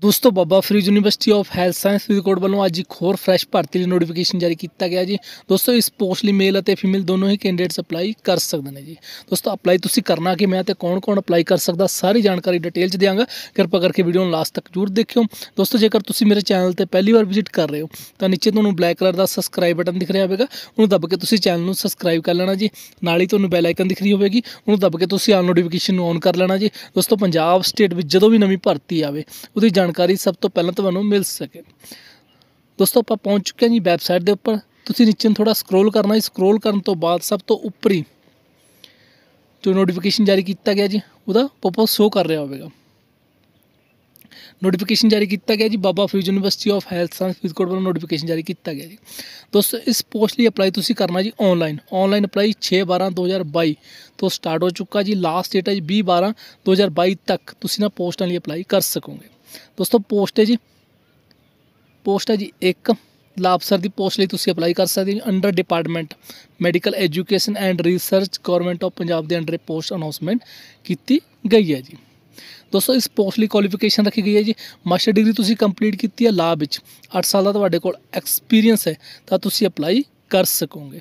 ਦੋਸਤੋ Baba Farid university of health science Faridkot ਵੱਲੋਂ ਅੱਜ ਇੱਕ ਹੋਰ ਫਰੈਸ਼ ਭਰਤੀ ਲਈ ਨੋਟੀਫਿਕੇਸ਼ਨ ਜਾਰੀ ਕੀਤਾ ਗਿਆ ਜੀ ਦੋਸਤੋ ਇਸ ਪੋਸਟ ਲਈ ਮੇਲ ਅਤੇ ਫੀਮੇਲ ਦੋਨੋਂ ਹੀ ਕੈਂਡੀਡੇਟਸ ਅਪਲਾਈ ਕਰ ਸਕਦੇ ਨੇ ਜੀ ਦੋਸਤੋ ਅਪਲਾਈ ਤੁਸੀਂ ਕਰਨਾ ਕਿ ਮੈਂ ਤੇ ਕੌਣ-ਕੌਣ ਅਪਲਾਈ ਕਰ ਸਕਦਾ ਸਾਰੀ ਜਾਣਕਾਰੀ ਡਿਟੇਲ 'ਚ ਦਿਆਂਗਾ ਕਿਰਪਾ ਕਰਕੇ ਵੀਡੀਓ ਨੂੰ ਲਾਸਟ ਤੱਕ ਜ਼ਰੂਰ ਦੇਖਿਓ ਦੋਸਤੋ ਜੇਕਰ ਤੁਸੀਂ ਮੇਰੇ ਚੈਨਲ ਤੇ ਪਹਿਲੀ ਵਾਰ ਵਿਜ਼ਿਟ ਕਰ ਰਹੇ ਹੋ ਤਾਂ ਨੀਚੇ ਤੁਹਾਨੂੰ ਬਲੈਕ ਕਲਰ ਦਾ ਸਬਸਕ੍ਰਾਈਬ ਬਟਨ ਦਿਖ ਰਿਹਾ ਹੋਵੇਗਾ ਉਹਨੂੰ ਦਬ ਕੇ ਤੁਸੀਂ ਚੈਨਲ ਨੂੰ ਸਬਸਕ੍ਰਾਈਬ ਕਰ ਲੈਣਾ ਜੀ ਨਾਲ ਹੀ ਤੁਹਾਨੂੰ ਬੈਲ ਆਈਕਨ ਦਿਖ ਰਹੀ ਹੋਵੇਗੀ ਉਹਨੂੰ ਦਬ ਕੇ ਤੁਸੀਂ ਆਲ ਨੋਟੀਫਿਕੇਸ਼ਨ ਨੂੰ ਆਨ ਕਰ ਲੈਣਾ ਜੀ ਦੋਸਤੋ ਪੰਜਾਬ ਸਟੇਟ ਵਿੱਚ ਜਦੋਂ ਵੀ ਨਵੀਂ ਭਰਤੀ ਆਵੇ ਉਹਦੀ ਜਾਣਕਾਰੀ ਸਭ ਤੋਂ ਪਹਿਲਾਂ ਤੁਹਾਨੂੰ ਮਿਲ ਸਕੇ ਦੋਸਤੋ ਆਪਾਂ ਪਹੁੰਚ ਚੁੱਕੇ ਹਾਂ ਜੀ ਵੈਬਸਾਈਟ ਦੇ ਉੱਪਰ ਤੁਸੀਂ ਨੀਚੇ ਥੋੜਾ ਸਕਰੋਲ ਕਰਨਾ ਹੈ ਸਕਰੋਲ ਕਰਨ ਤੋਂ ਬਾਅਦ ਸਭ ਤੋਂ ਉੱਪਰੀ ਜੋ ਨੋਟੀਫਿਕੇਸ਼ਨ ਜਾਰੀ ਕੀਤਾ ਗਿਆ ਜੀ ਉਹਦਾ ਪੋਪ ਸ਼ੋ ਕਰ ਰਿਹਾ ਹੋਵੇਗਾ ਨੋਟੀਫਿਕੇਸ਼ਨ ਜਾਰੀ ਕੀਤਾ ਗਿਆ ਜੀ Baba Farid university of health science Faridkot ਵੱਲੋਂ ਨੋਟੀਫਿਕੇਸ਼ਨ ਜਾਰੀ ਕੀਤਾ ਗਿਆ ਜੀ ਦੋਸਤੋ ਇਸ ਪੋਸਟ ਲਈ ਅਪਲਾਈ ਤੁਸੀਂ ਕਰਨਾ ਜੀ ਆਨਲਾਈਨ ਆਨਲਾਈਨ ਅਪਲਾਈ 6 12 2022 ਤੋਂ ਸਟਾਰਟ ਹੋ ਚੁੱਕਾ ਜੀ ਲਾਸਟ ਡੇਟ ਹੈ ਜੀ 20 12 2022 ਤੱਕ ਤੁਸੀਂ ਨਾ ਪੋਸਟਾਂ ਲਈ ਅਪਲਾਈ ਕਰ ਸਕੋਗੇ ਦੋਸਤੋ ਪੋਸਟ ਹੈ ਜੀ ਪੋਸਟ ਹੈ ਜੀ 1 ਲਾਭਸਰ ਦੀ ਪੋਸਟ ਲਈ ਤੁਸੀਂ ਅਪਲਾਈ ਕਰ ਸਕਦੇ ਹੋ under department medical education and research government of Punjab ਦੇ ਅੰਡਰ ਪੋਸਟ ਅਨਾਉਂਸਮੈਂਟ ਕੀਤੀ ਗਈ ਹੈ ਜੀ ਦੋਸਤੋ ਇਸ ਪੋਸਟ ਲਈ ਕੁਆਲੀਫਿਕੇਸ਼ਨ ਰੱਖੀ ਗਈ ਹੈ ਜੀ ਮਾਸਟਰ ਡਿਗਰੀ ਤੁਸੀਂ ਕੰਪਲੀਟ ਕੀਤੀ ਹੈ ਲਾ ਵਿੱਚ 8 ਸਾਲ ਦਾ ਤੁਹਾਡੇ ਕੋਲ ਐਕਸਪੀਰੀਅੰਸ ਹੈ ਤਾਂ ਤੁਸੀਂ ਅਪਲਾਈ ਕਰ ਸਕੋਗੇ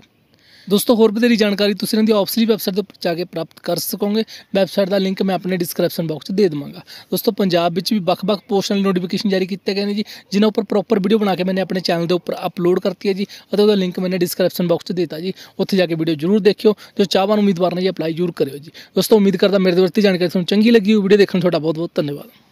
ਦੋਸਤੋ ਹੋਰ ਬਧੇਰੀ ਜਾਣਕਾਰੀ ਤੁਸੀਂ ਇਹਨਾਂ ਦੀ ਆਫਸਲੀ ਵੈਬਸਾਈਟ ਤੋਂ ਜਾ ਕੇ ਪ੍ਰਾਪਤ ਕਰ ਸਕੋਗੇ ਵੈਬਸਾਈਟ ਦਾ ਲਿੰਕ ਮੈਂ ਆਪਣੇ ਡਿਸਕ੍ਰਿਪਸ਼ਨ ਬਾਕਸ 'ਚ ਦੇ ਦਵਾਂਗਾ ਦੋਸਤੋ ਪੰਜਾਬ ਵਿੱਚ ਵੀ ਵੱਖ-ਵੱਖ ਪੋਸਟਲ ਨੋਟੀਫਿਕੇਸ਼ਨ ਜਾਰੀ ਕੀਤੇ ਗਏ ਨੇ ਜੀ ਜਿਨ੍ਹਾਂ ਉੱਪਰ ਪ੍ਰੋਪਰ ਵੀਡੀਓ ਬਣਾ ਕੇ ਮੈਂ ਆਪਣੇ ਚੈਨਲ ਦੇ ਉੱਪਰ ਅਪਲੋਡ ਕਰਤੀ ਹੈ ਜੀ ਅਤੇ ਉਹਦਾ ਲਿੰਕ ਮੈਂ ਡਿਸਕ੍ਰਿਪਸ਼ਨ ਬਾਕਸ 'ਚ ਦਿੱਤਾ ਜੀ ਉੱਥੇ ਜਾ ਕੇ ਵੀਡੀਓ ਜ਼ਰੂਰ ਦੇਖਿਓ ਜੋ ਚਾਹਵਾਨ ਉਮੀਦਵਾਰ ਨੇ ਜੀ ਅਪਲਾਈ ਜ਼ਰੂਰ ਕਰਿਓ ਜੀ ਦੋਸਤੋ ਉਮੀਦ ਕਰਦਾ ਮੇਰੇ ਦੇ ਵਰਤੀ ਜਾਣਕਾਰੀ ਤੁਹਾਨੂੰ ਚੰਗੀ ਲੱਗੀ ਹੋਵੇ ਵੀਡੀਓ ਦੇਖਣ ਤੁਹਾਡਾ ਬਹੁਤ ਬਹੁਤ ਧੰਨਵਾਦ